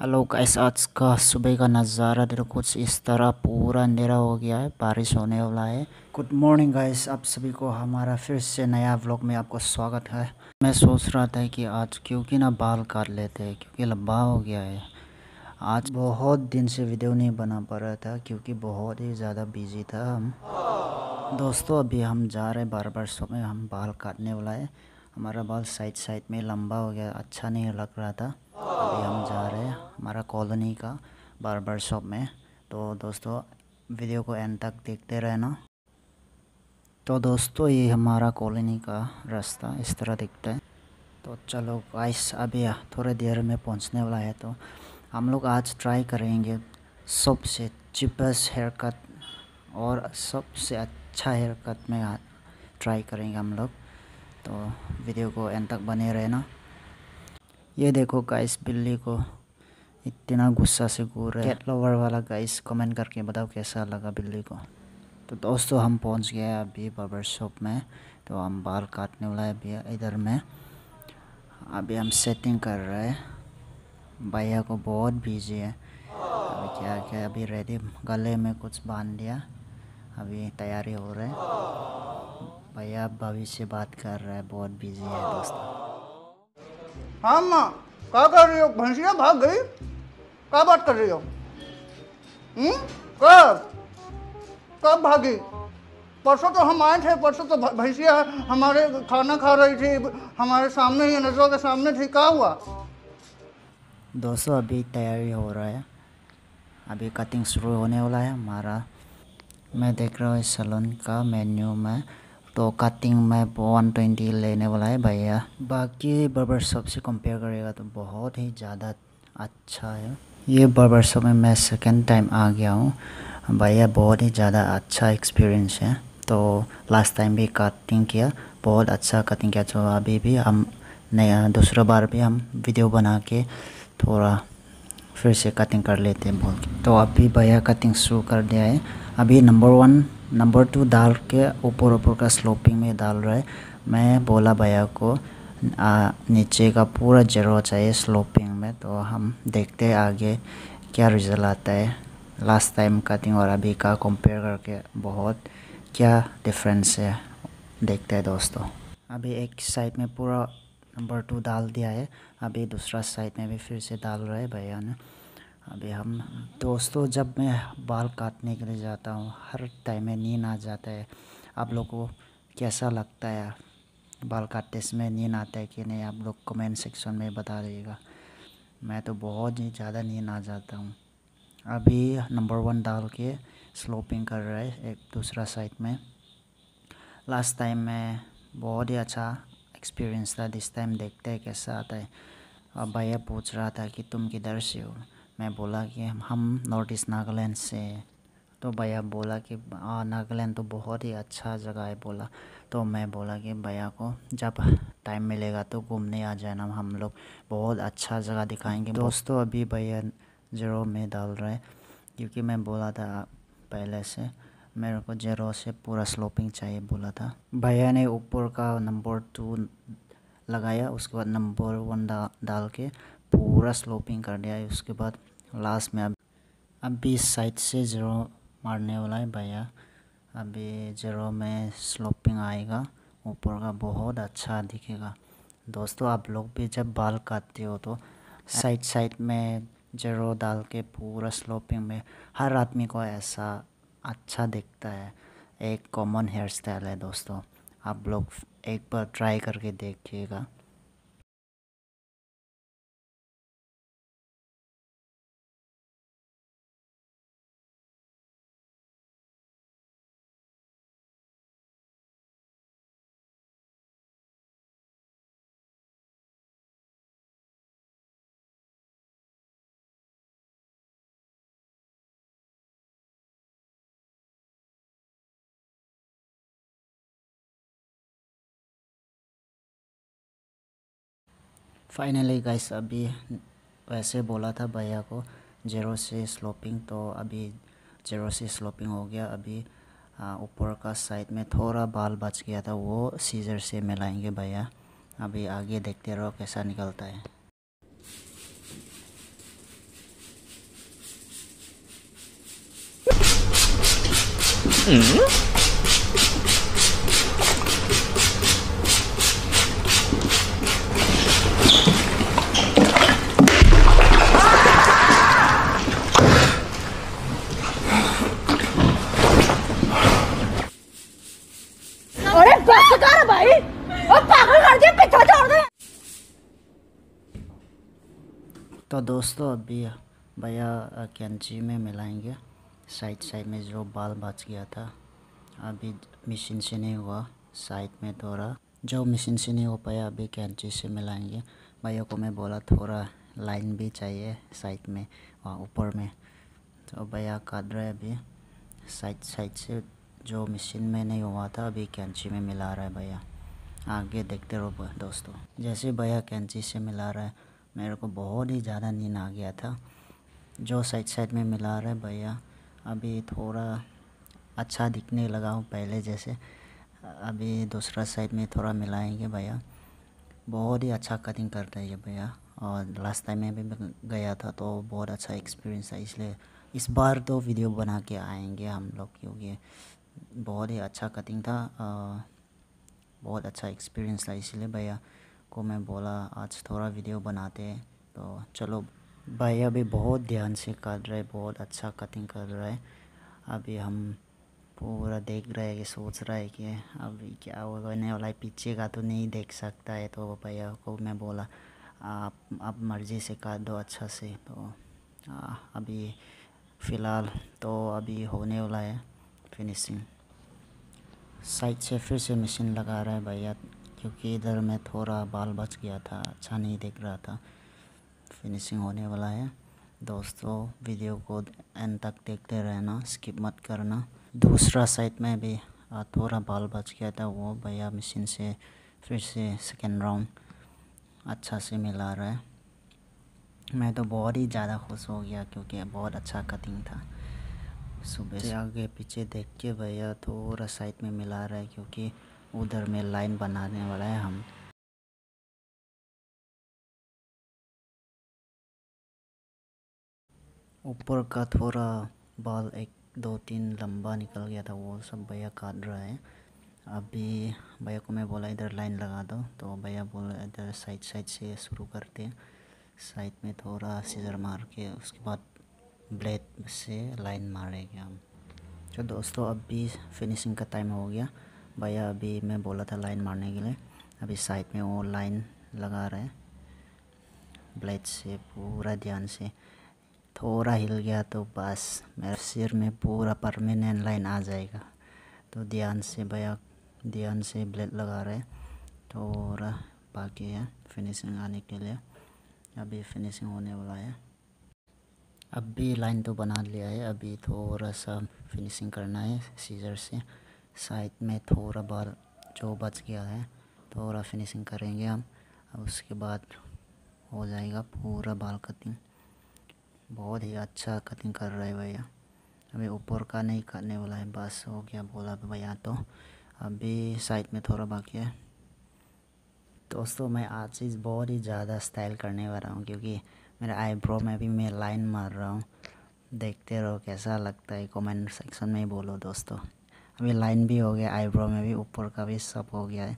Hello guys आज का सुबह का नज़ारा देखो कुछ इस तरह पूरा अंधेरा हो गया है बारिश होने वाला है गुड मॉर्निंग गाइस आप सभी को हमारा फिर से नया व्लॉग में आपको स्वागत है मैं सोच रहा था कि आज क्योंकि ना बाल काट लेते हैं क्योंकि लंबा हो गया है आज बहुत दिन से वीडियो नहीं बना पा रहा था क्योंकि बहुत ही ज़्यादा बिजी था हम दोस्तों अभी हम जा रहे हैं बार बार सुबह हम बाल काटने वाला है हमारा बाल साइड साइड में लंबा हो गया अच्छा नहीं लग रहा था अभी हम जा रहे हैं हमारा कॉलोनी का बार शॉप में तो दोस्तों वीडियो को एंड तक देखते रहना तो दोस्तों ये हमारा कॉलोनी का रास्ता इस तरह दिखता है तो चलो गाइस अभी थोड़े देर में पहुंचने वाला है तो हम लोग आज ट्राई करेंगे सबसे चिपेस्ट हेयर कट और सबसे अच्छा हेयर कट में ट्राई करेंगे हम लोग तो वीडियो को एंड तक बने रहना ये देखो गाइस बिल्ली को इतना गुस्सा से घूर रहा है कैट लवर वाला गाइस कमेंट करके बताओ कैसा लगा बिल्ली को तो दोस्तों हम पहुंच गए अभी बाबर शॉप में तो हम बाल काटने वाला है अभी इधर में अभी हम सेटिंग कर रहे हैं भैया को बहुत बिजी है अभी क्या क्या अभी रेडी गले में कुछ बांध दिया अभी तैयारी हो रहा है भैया भाभी से बात कर रहा है बहुत बिजी है दोस्तों हाँ माँ क्या कर रही हो भैंसिया भाग गई क्या बात कर रही हो हम्म? कब कब भागी परसों तो हम आए थे परसों तो भैंसिया हमारे खाना खा रही थी हमारे सामने ही नजरों के सामने थी क्या हुआ दोस्तों अभी तैयारी हो रहा है अभी कटिंग शुरू होने वाला है हमारा मैं देख रहा हूँ इस सलून का मेन्यू में तो कटिंग में वन ट्वेंटी लेने वाला है भैया बाकी बर्बर शॉप से कंपेयर करेगा तो बहुत ही ज़्यादा अच्छा है ये बर्बर शॉप में मैं सेकेंड टाइम आ गया हूँ भैया बहुत ही ज़्यादा अच्छा एक्सपीरियंस है तो लास्ट टाइम भी कटिंग किया बहुत अच्छा कटिंग किया तो अभी भी हम नया दूसरा बार भी हम वीडियो बना के थोड़ा फिर से कटिंग कर लेते हैं बोल तो अभी भैया कटिंग शुरू कर दिया है अभी नंबर वन नंबर टू डाल के ऊपर ऊपर का स्लोपिंग में डाल रहा है मैं बोला भैया को आ, नीचे का पूरा जरो चाहिए स्लोपिंग में तो हम देखते हैं आगे क्या रिजल्ट आता है लास्ट टाइम कटिंग और अभी का कंपेयर करके बहुत क्या डिफरेंस है देखते हैं दोस्तों अभी एक साइड में पूरा नंबर टू डाल दिया है अभी दूसरा साइड में भी फिर से डाल रहा है भैया ने अभी हम दोस्तों जब मैं बाल काटने के लिए जाता हूँ हर टाइम में नींद आ जाता है आप लोग को कैसा लगता है बाल काटते समय नींद आता है कि नहीं आप लोग कमेंट सेक्शन में बता दीजिएगा मैं तो बहुत ही ज़्यादा नींद आ जाता हूँ अभी नंबर वन डाल के स्लोपिंग कर रहा है एक दूसरा साइड में लास्ट टाइम में बहुत ही अच्छा एक्सपीरियंस था दिस टाइम देखते हैं कैसा आता है और भैया पूछ रहा था कि तुम किधर से हो मैं बोला कि हम नॉर्थ ईस्ट नागालैंड से तो भैया बोला कि नागालैंड तो बहुत ही अच्छा जगह है बोला तो मैं बोला कि भैया को जब टाइम मिलेगा तो घूमने आ जाना हम लोग बहुत अच्छा जगह दिखाएंगे दोस्तों अभी भैया जरो में डाल रहे क्योंकि मैं बोला था पहले से मेरे को जेरो से पूरा स्लोपिंग चाहिए बोला था भैया ने ऊपर का नंबर टू लगाया उसके बाद नंबर वन डा डाल के पूरा स्लोपिंग कर दिया उसके बाद लास्ट में अब अभी साइड से ज़ीरो मारने वाला है भैया अभी ज़ीरो में स्लोपिंग आएगा ऊपर का बहुत अच्छा दिखेगा दोस्तों आप लोग भी जब बाल काटते हो तो साइड साइड में ज़ीरो डाल के पूरा स्लोपिंग में हर आदमी को ऐसा अच्छा दिखता है एक कॉमन हेयर स्टाइल है दोस्तों आप लोग एक बार ट्राई करके देखिएगा फाइनली गाइस अभी वैसे बोला था भैया को जेरो से स्लोपिंग तो अभी जेरो से स्लोपिंग हो गया अभी ऊपर का साइड में थोड़ा बाल बच गया था वो सीजर से मिलाएंगे भैया अभी आगे देखते रहो कैसा निकलता है Mm-hmm. तो दोस्तों अभी भैया कैंची में मिलाएंगे साइड साइड में जो बाल बच गया था अभी मशीन से नहीं हुआ साइड में थोड़ा जो मशीन से नहीं हो पाया अभी कैंची से मिलाएंगे भैया को मैं बोला थोड़ा लाइन भी चाहिए साइड में वहाँ ऊपर में तो भैया काट रहे अभी साइड साइड से जो मशीन में नहीं हुआ था अभी कैंची में मिला रहा है भैया आगे देखते रहो दोस्तों जैसे भैया कैंची से मिला रहा है मेरे को बहुत ही ज़्यादा नींद आ गया था जो साइड साइड में मिला रहा है भैया अभी थोड़ा अच्छा दिखने लगा हूँ पहले जैसे अभी दूसरा साइड में थोड़ा मिलाएंगे भैया बहुत ही अच्छा कटिंग करते हैं ये भैया और लास्ट टाइम में भी गया था तो बहुत अच्छा एक्सपीरियंस है इसलिए इस बार तो वीडियो बना के आएंगे हम लोग क्योंकि बहुत ही अच्छा कटिंग था आ, बहुत अच्छा एक्सपीरियंस था इसलिए भैया को मैं बोला आज थोड़ा वीडियो बनाते हैं तो चलो भाई अभी बहुत ध्यान से कर रहे बहुत अच्छा कटिंग कर रहा है अभी हम पूरा देख रहे हैं सोच रहा है कि अभी क्या होने वाला है पीछे का तो नहीं देख सकता है तो भैया को मैं बोला आप आप मर्ज़ी से काट दो अच्छा से तो आ, अभी फ़िलहाल तो अभी होने वाला है फिनिशिंग साइड से फिर से मशीन लगा रहा है भैया क्योंकि इधर मैं थोड़ा बाल बच गया था अच्छा नहीं देख रहा था फिनिशिंग होने वाला है दोस्तों वीडियो को एंड तक देखते रहना स्किप मत करना दूसरा साइड में भी थोड़ा बाल बच गया था वो भैया मशीन से फिर से सेकेंड राउंड अच्छा से मिला रहा है मैं तो बहुत ही ज़्यादा खुश हो गया क्योंकि बहुत अच्छा कटिंग था सुबह से आगे पीछे देख के भैया थोड़ा साइड में मिला रहा है क्योंकि उधर में लाइन बनाने वाला है हम ऊपर का थोड़ा बाल एक दो तीन लंबा निकल गया था वो सब भैया काट रहा है अभी भैया को मैं बोला इधर लाइन लगा दो तो भैया बोला इधर साइड साइड से शुरू करते हैं साइड में थोड़ा सीजर मार के उसके बाद ब्लेड से लाइन मारेंगे हम तो दोस्तों अभी फिनिशिंग का टाइम हो गया भैया अभी मैं बोला था लाइन मारने के लिए अभी साइड में वो लाइन लगा रहे हैं ब्लेड से पूरा ध्यान से थोड़ा हिल गया तो बस मेरे सिर में पूरा परमानेंट लाइन आ जाएगा तो ध्यान से भैया ध्यान से ब्लेड लगा रहे थोड़ा बाकी है फिनिशिंग आने के लिए अभी फिनिशिंग होने वाला है अभी लाइन तो बना लिया है अभी थोड़ा सा फिनिशिंग करना है सीजर से साइड में थोड़ा बाल जो बच गया है थोड़ा फिनिशिंग करेंगे हम अब उसके बाद हो जाएगा पूरा बाल कटिंग बहुत ही अच्छा कटिंग कर रहे भैया अभी ऊपर का नहीं करने वाला है बस हो गया बोला भैया तो अभी साइड में थोड़ा बाकी है दोस्तों मैं आज इस बहुत ही ज़्यादा स्टाइल करने वाला हूँ क्योंकि मेरे आईब्रो में भी मैं लाइन मार रहा हूँ देखते रहो कैसा लगता है कमेंट सेक्शन में ही बोलो दोस्तों अभी लाइन भी हो गया आईब्रो में भी ऊपर का भी सब हो गया है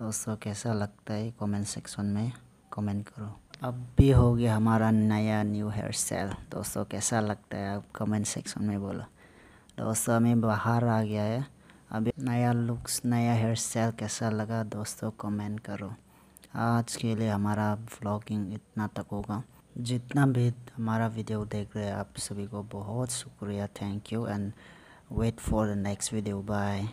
दोस्तों कैसा लगता है कमेंट सेक्शन में कमेंट करो अब भी हो गया हमारा नया न्यू हेयर स्टाइल दोस्तों कैसा लगता है आप कमेंट सेक्शन में बोलो दोस्तों हमें बाहर आ गया है अभी नया लुक्स नया हेयर स्टाइल कैसा लगा दोस्तों कमेंट करो आज के लिए हमारा ब्लॉगिंग इतना तक होगा जितना भी हमारा वीडियो देख रहे हैं आप सभी को बहुत शुक्रिया thank you and wait for the next video bye